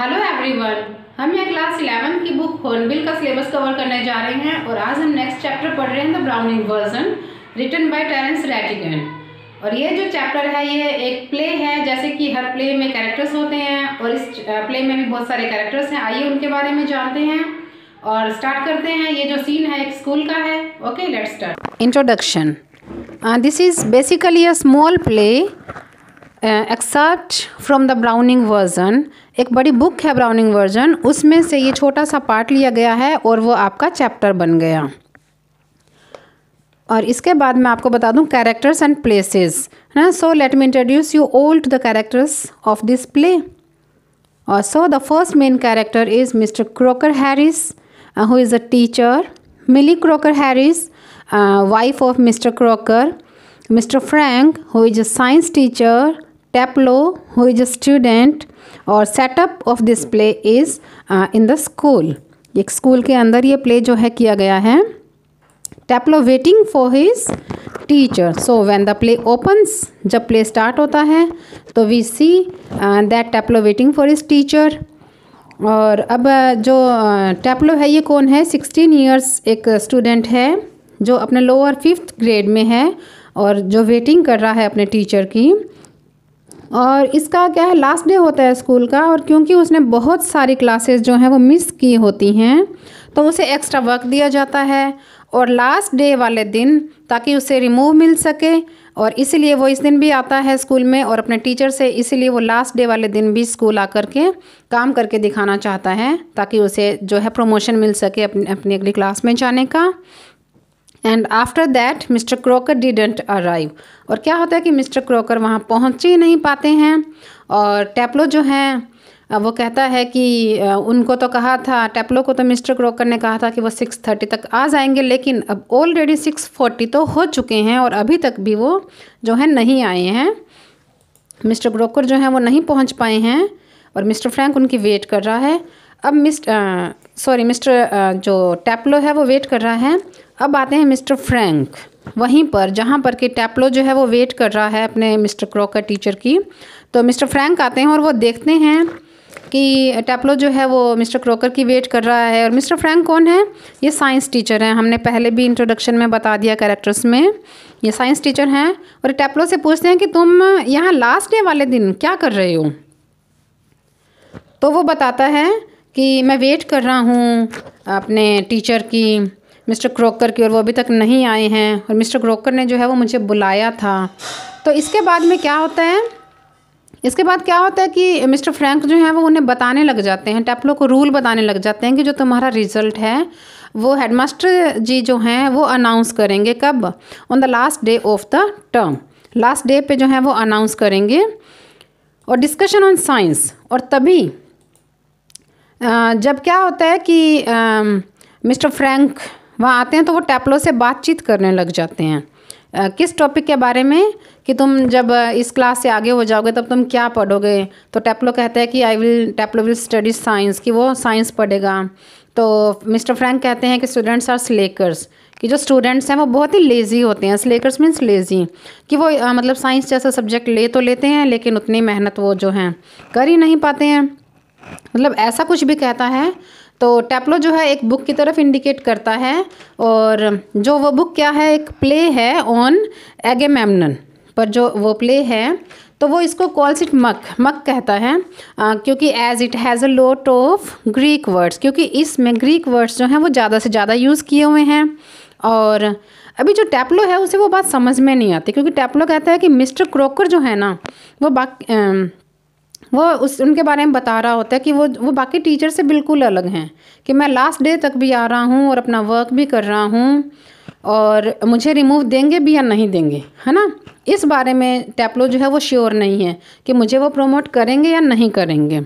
hello everyone हम यहाँ class eleven की बुक हॉर्नबिल का सिलेबस कवर करने जा रहे हैं और आज हम नेक्स्ट चैप्टर पढ़ रहे हैं the Browning Version written by Terence Rattigan और ये जो चैप्टर है ये एक प्ले है जैसे कि हर प्ले में कैरेक्टर्स होते हैं और इस प्ले में भी बहुत सारे कैरेक्टर्स हैं आइए उनके बारे में जानते हैं और स्टार्ट करते हैं ये जो सीन है एक स्कूल का है okay let start introduction this is basically a small play except from the Browning Version एक बड़ी बुक है ब्राउनिंग वर्जन उसमें से ये छोटा सा पार्ट लिया गया है और वो आपका चैप्टर बन गया और इसके बाद मैं आपको बता दूं कैरेक्टर्स एंड प्लेसेस है ना so let me introduce you all to the characters of this play और so the first main character is Mr Crocker Harris who is a teacher Millie Crocker Harris wife of Mr Crocker Mr Frank who is a science teacher Taplow, who is a student, और setup of this play is in the school एक school के अंदर ये play जो है किया गया है टैपलो waiting for his teacher so when the play opens जब प्ले स्टार्ट होता है तो we see that Taplow waiting for his teacher और अब uh, जो टैपलो uh, है ये कौन है सिक्सटीन ईयर्स एक स्टूडेंट है जो अपने लोअर फिफ्थ ग्रेड में है और जो वेटिंग कर रहा है अपने टीचर की और इसका क्या है लास्ट डे होता है स्कूल का और क्योंकि उसने बहुत सारी क्लासेस जो हैं वो मिस की होती हैं तो उसे एक्स्ट्रा वर्क दिया जाता है और लास्ट डे वाले दिन ताकि उसे रिमूव मिल सके और इसीलिए वो इस दिन भी आता है स्कूल में और अपने टीचर से इसीलिए वो लास्ट डे वाले दिन भी स्कूल कर के काम करके दिखाना चाहता है ताकि उसे जो है प्रमोशन मिल सके अपनी अपनी अगली क्लास में जाने का and after that Mr Crocker didn't arrive और क्या होता है कि मिस्टर क्रोकर वहाँ पहुँच ही नहीं पाते हैं और टैपलो जो हैं वो कहता है कि उनको तो कहा था टैपलो को तो मिस्टर क्रोकर ने कहा था कि वो सिक्स थर्टी तक आ जाएंगे लेकिन अब ऑलरेडी सिक्स फोर्टी तो हो चुके हैं और अभी तक भी वो जो है नहीं आए हैं मिस्टर क्रोकर जो हैं वो नहीं पहुँच पाए हैं और मिस्टर फ्रैंक उनकी वेट कर रहा है अब मिस्टर सॉरी मिस्टर जो टैपलो है वो वेट कर रहा है अब आते हैं मिस्टर फ्रैंक वहीं पर जहाँ पर कि टैपलो जो है वो वेट कर रहा है अपने मिस्टर क्रोकर टीचर की तो मिस्टर फ्रैंक आते हैं और वो देखते हैं कि टैपलो जो है वो मिस्टर क्रोकर की वेट कर रहा है और मिस्टर फ्रैंक कौन है ये साइंस टीचर हैं हमने पहले भी इंट्रोडक्शन में बता दिया कैरेक्टर्स में ये साइंस टीचर हैं और टैपलो से पूछते हैं कि तुम यहाँ लास्ट डे वाले दिन क्या कर रहे हो तो वो बताता है कि मैं वेट कर रहा हूँ अपने टीचर की मिस्टर क्रोकर की और वो अभी तक नहीं आए हैं और मिस्टर क्रोकर ने जो है वो मुझे बुलाया था तो इसके बाद में क्या होता है इसके बाद क्या होता है कि मिस्टर फ्रैंक जो हैं वो उन्हें बताने लग जाते हैं टैपलो को रूल बताने लग जाते हैं कि जो तुम्हारा रिज़ल्ट है वो हेडमास्टर जी जो हैं वो अनाउंस करेंगे कब on the last day of the term last day पे जो है वो अनाउंस करेंगे और डिस्कशन ऑन साइंस और तभी जब क्या होता है कि मिस्टर फ्रैंक वहाँ आते हैं तो वो टैपलो से बातचीत करने लग जाते हैं किस टॉपिक के बारे में कि तुम जब इस क्लास से आगे हो जाओगे तब तुम क्या पढ़ोगे तो टैपलो कहता है कि I will Taplow will study science कि वो साइंस पढ़ेगा तो मिस्टर फ्रैंक कहते हैं कि स्टूडेंट्स आर स्लेकर्स कि जो स्टूडेंट्स हैं वो बहुत ही लेज़ी होते हैं स्लेकर्स मीन्स लेज़ी कि वो आ, मतलब साइंस जैसा सब्जेक्ट ले तो लेते हैं लेकिन उतनी मेहनत वो जो हैं कर ही नहीं पाते हैं मतलब ऐसा कुछ भी कहता है तो टैपलो जो है एक बुक की तरफ इंडिकेट करता है और जो वो बुक क्या है एक प्ले है ऑन एगेमेमनन पर जो वो प्ले है तो वो इसको कॉल्स इट मक मक कहता है आ, क्योंकि as it has a lot of Greek words क्योंकि इसमें ग्रीक वर्ड्स जो हैं वो ज़्यादा से ज़्यादा यूज़ किए हुए हैं और अभी जो टैपलो है उसे वो बात समझ में नहीं आती क्योंकि टैपलो कहता है कि मिस्टर क्रोकर जो है ना वो बाकी वो उस उनके बारे में बता रहा होता है कि वो वो बाकी टीचर से बिल्कुल अलग हैं कि मैं लास्ट डे तक भी आ रहा हूँ और अपना वर्क भी कर रहा हूँ और मुझे रिमूव देंगे भी या नहीं देंगे है ना इस बारे में टैपलो जो है वो श्योर नहीं है कि मुझे वो प्रमोट करेंगे या नहीं करेंगे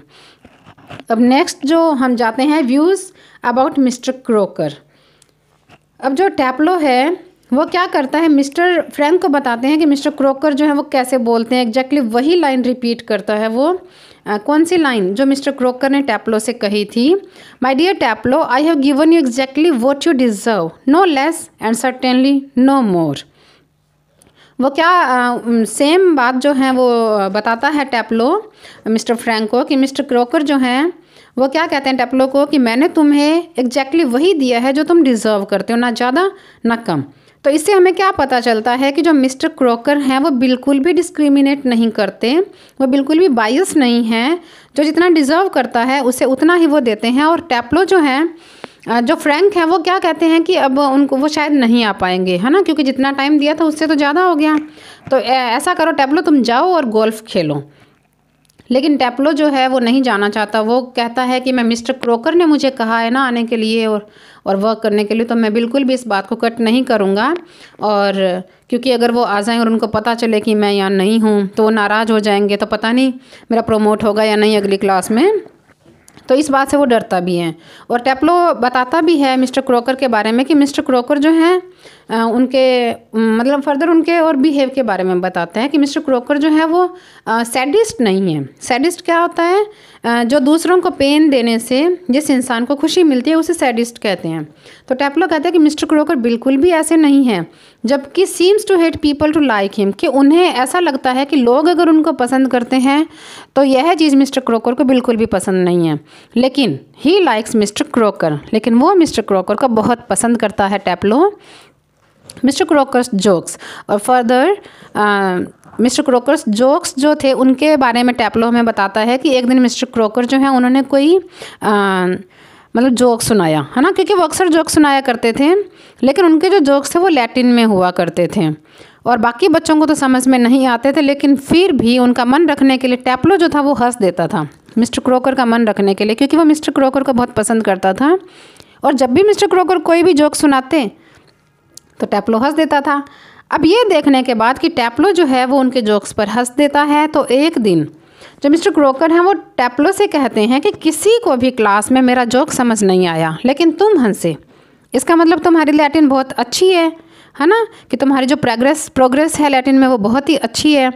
अब नेक्स्ट जो हम जाते हैं व्यूज़ अबाउट मिस्टर क्रोकर अब जो टैपलो है वो क्या करता है मिस्टर फ्रैंक को बताते हैं कि मिस्टर क्रोकर जो है वो कैसे बोलते हैं एग्जैक्टली वही लाइन रिपीट करता है वो आ, कौन सी लाइन जो मिस्टर क्रोकर ने टैपलो से कही थी my dear Taplow I have given you exactly what you deserve no less and certainly no more वो क्या सेम बात जो है वो बताता है टैपलो मिस्टर फ्रैंक को कि मिस्टर क्रोकर जो हैं वो क्या कहते हैं टैपलो को कि मैंने तुम्हें एग्जैक्टली वही दिया है जो तुम डिज़र्व करते हो ना ज़्यादा ना कम तो इससे हमें क्या पता चलता है कि जो मिस्टर क्रोकर हैं वो बिल्कुल भी डिस्क्रिमिनेट नहीं करते वो बिल्कुल भी बायस नहीं हैं जो जितना डिज़र्व करता है उसे उतना ही वो देते हैं और टैपलो जो हैं जो फ्रैंक हैं वो क्या कहते हैं कि अब उनको वो शायद नहीं आ पाएंगे है ना क्योंकि जितना टाइम दिया था उससे तो ज़्यादा हो गया तो ऐसा करो टैपलो तुम जाओ और गोल्फ़ खेलो लेकिन टेप्लो जो है वो नहीं जाना चाहता वो कहता है कि मैं मिस्टर क्रोकर ने मुझे कहा है ना आने के लिए और और वर्क करने के लिए तो मैं बिल्कुल भी इस बात को कट नहीं करूँगा और क्योंकि अगर वो आ जाएँ और उनको पता चले कि मैं यहाँ नहीं हूँ तो वो नाराज़ हो जाएंगे तो पता नहीं मेरा प्रोमोट होगा या नहीं अगली क्लास में तो इस बात से वो डरता भी है और टेप्लो बताता भी है मिस्टर क्रोकर के बारे में कि मिस्टर क्रोकर जो हैं उनके मतलब फर्दर उनके और बिहेव के बारे में बताते हैं कि मिस्टर क्रोकर जो है वो सैडिस्ट नहीं है सैडिस्ट क्या होता है जो दूसरों को पेन देने से जिस इंसान को खुशी मिलती है उसे सैडिस्ट कहते हैं तो टेप्लो कहते हैं कि मिस्टर क्रोकर बिल्कुल भी ऐसे नहीं हैं जबकि seems to hate people to like him कि उन्हें ऐसा लगता है कि लोग अगर उनको पसंद करते हैं तो यह चीज़ मिस्टर क्रोकर को बिल्कुल भी पसंद नहीं है लेकिन ही लाइक्स मिस्टर क्रोकर लेकिन वो मिस्टर क्रोकर को बहुत पसंद करता है टैपलो मिस्टर क्रोकर्स जोक्स और फर्दर मिस्टर क्रोकर्स जोक्स जो थे उनके बारे में टैपलो हमें बताता है कि एक दिन मिस्टर क्रोकर जो हैं उन्होंने कोई आ, मतलब जोक सुनाया है ना क्योंकि वो अक्सर जोक सुनाया करते थे लेकिन उनके जो जोक्स थे वो लैटिन में हुआ करते थे और बाकी बच्चों को तो समझ में नहीं आते थे लेकिन फिर भी उनका मन रखने के लिए टैपलो जो था वो हंस देता था मिस्टर क्रोकर का मन रखने के लिए क्योंकि वो मिस्टर क्रोकर को बहुत पसंद करता था और जब भी मिस्टर क्रोकर कोई भी जोक सुनाते तो टैपलो हंस देता था अब ये देखने के बाद कि टैपलो जो है वो उनके जोक्स पर हंस देता है तो एक दिन जो मिस्टर क्रोकर हैं वो टैपलो से कहते हैं कि किसी को भी क्लास में मेरा जोक समझ नहीं आया लेकिन तुम हंसे इसका मतलब तुम्हारी लैटिन बहुत अच्छी है है ना कि तुम्हारी जो प्रोग्रेस प्रोग्रेस है लैटिन में वो बहुत ही अच्छी है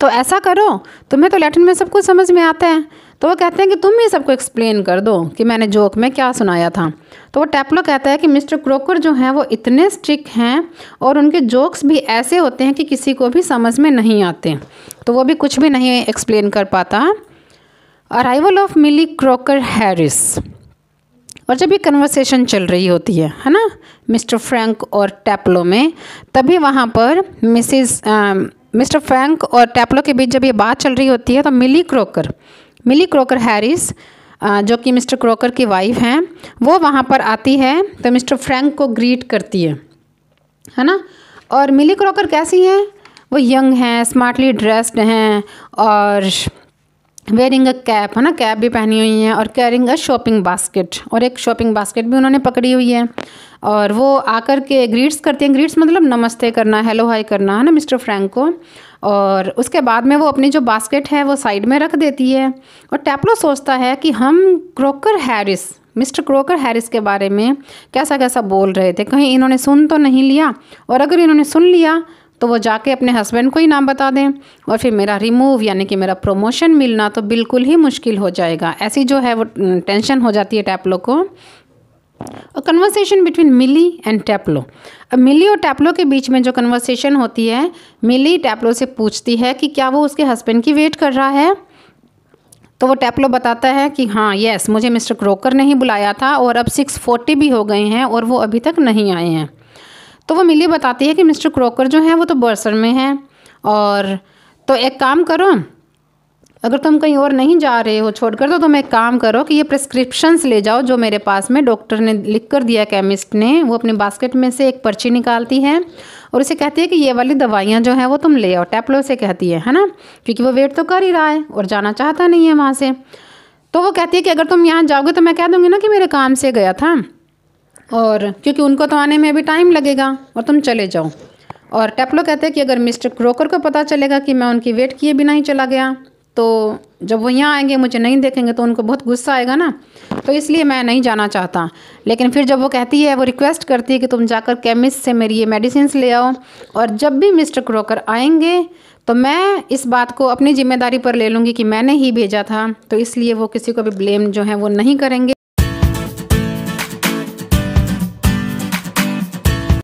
तो ऐसा करो तुम्हें तो लैटिन में सब कुछ समझ में आता है तो वो कहते हैं कि तुम ही सबको एक्सप्लेन कर दो कि मैंने जोक में क्या सुनाया था तो वो टैपलो कहता है कि मिस्टर क्रोकर जो हैं वो इतने स्ट्रिक हैं और उनके जोक्स भी ऐसे होते हैं कि किसी को भी समझ में नहीं आते तो वो भी कुछ भी नहीं एक्सप्लेन कर पाता arrival of Millie Crocker Harris और जब ये कन्वर्सेशन चल रही होती है है ना मिस्टर फ्रैंक और टैपलो में तभी वहाँ पर मिसिस मिस्टर फ्रैंक और टैपलो के बीच जब ये बात चल रही होती है तो Millie Crocker Millie Crocker Harris जो कि मिस्टर क्रोकर की वाइफ हैं वो वहाँ पर आती है तो मिस्टर फ्रैंक को ग्रीट करती है है ना और मिली क्रोकर कैसी हैं वो यंग हैं स्मार्टली ड्रेस्ड हैं और वेयरिंग अ कैप है ना कैप भी पहनी हुई है और कैरिंग अ शॉपिंग बास्केट और एक शॉपिंग बास्केट भी उन्होंने पकड़ी हुई है और वो आकर के ग्रीट्स करती हैं ग्रीट्स मतलब नमस्ते करना हेलो हाई करना है ना मिस्टर फ्रैंक को और उसके बाद में वो अपनी जो बास्केट है वो साइड में रख देती है और टैपलो सोचता है कि हम Crocker Harris Mr Crocker Harris के बारे में कैसा कैसा बोल रहे थे कहीं इन्होंने सुन तो नहीं लिया और अगर इन्होंने सुन लिया तो वो जाके अपने हस्बैंड को ही नाम बता दें और फिर मेरा रिमूव यानी कि मेरा प्रमोशन मिलना तो बिल्कुल ही मुश्किल हो जाएगा ऐसी जो है वो टेंशन हो जाती है टैपलो को और conversation between Millie and Taplow अब मिली और टैपलो के बीच में जो कन्वर्सेशन होती है मिली टैपलो से पूछती है कि क्या वो उसके हस्बैंड की वेट कर रहा है तो वो टैपलो बताता है कि हाँ यस मुझे मिस्टर क्रोकर ने ही बुलाया था और अब सिक्स फोर्टी भी हो गए हैं और वो अभी तक नहीं आए हैं तो वो मिली बताती है कि मिस्टर क्रोकर जो हैं वो तो बर्सर में हैं और तो एक काम करो अगर तुम कहीं और नहीं जा रहे हो छोड़कर तो तुम एक काम करो कि ये प्रिस्क्रिप्शंस ले जाओ जो मेरे पास में डॉक्टर ने लिख कर दिया केमिस्ट ने वो अपने बास्केट में से एक पर्ची निकालती है और उसे कहती है कि ये वाली दवाइयाँ जो हैं वो तुम ले आओ टैपलो से कहती है है ना क्योंकि वो वेट तो कर ही रहा है और जाना चाहता नहीं है वहाँ से तो वो कहती है कि अगर तुम यहाँ जाओगे तो मैं कह दूँगी ना कि मेरे काम से गया था और क्योंकि उनको तो आने में भी टाइम लगेगा और तुम चले जाओ और टेपलो कहते हैं कि अगर मिस्टर क्रोकर को पता चलेगा कि मैं उनकी वेट किए बिना ही चला गया तो जब वो यहाँ आएंगे मुझे नहीं देखेंगे तो उनको बहुत गुस्सा आएगा ना तो इसलिए मैं नहीं जाना चाहता लेकिन फिर जब वो कहती है वो रिक्वेस्ट करती है कि तुम जाकर केमिस्ट से मेरी ये मेडिसिन ले आओ और जब भी मिस्टर क्रोकर आएंगे तो मैं इस बात को अपनी जिम्मेदारी पर ले लूँगी कि मैंने ही भेजा था तो इसलिए वो किसी को भी ब्लेम जो है वो नहीं करेंगे